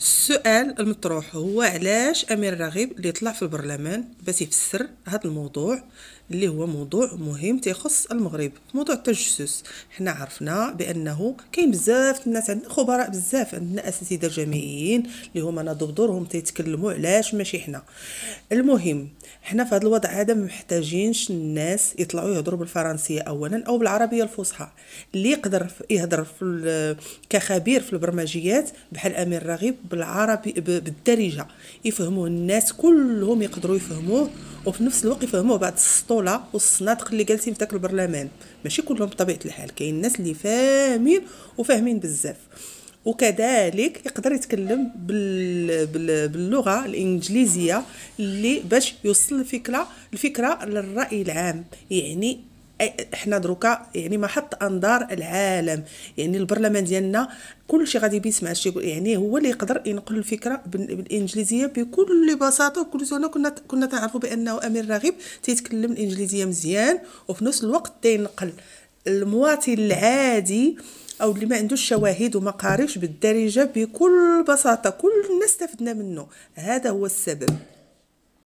السؤال المطروح هو علاش امير الرغيب اللي طلع في البرلمان باش يفسر هذا الموضوع اللي هو موضوع مهم تيخص المغرب موضوع التجسس حنا عرفنا بانه كاين بزاف الناس عندنا خبراء بزاف عندنا اساتذه جامعيين اللي هما ناضوا بدورهم تيتكلموا علاش ماشي حنا المهم حنا في هذا الوضع هذا محتاجينش الناس يطلعوا يهضروا بالفرنسيه اولا او بالعربيه الفصحى اللي يقدر يهضر في كخبير في البرمجيات بحال امير رغيب بالعربي بالدارجه يفهموه الناس كلهم يقدروا يفهموه وفي نفس الوقت يفهموه بعض السطوله والصنادق اللي جالسين في ذاك البرلمان ماشي كلهم بطبيعه الحال كاين الناس اللي فاهمين وفاهمين بزاف وكذلك يقدر يتكلم بال... بال... باللغه الانجليزيه اللي باش يوصل الفكره الفكره للراي العام يعني احنا دروكا يعني محط انظار العالم يعني البرلمان ديالنا كل شيء غادي بيسمع شي يعني هو اللي يقدر ينقل الفكره بالانجليزيه بكل بساطه وكل سنه كنا كنا تعرفوا بانه امير راغب تيتكلم الانجليزيه مزيان وفي نفس الوقت تينقل المواطن العادي او اللي ما عندوش شواهد وما قاريش بالدارجه بكل بساطه كل الناس استفدنا منه هذا هو السبب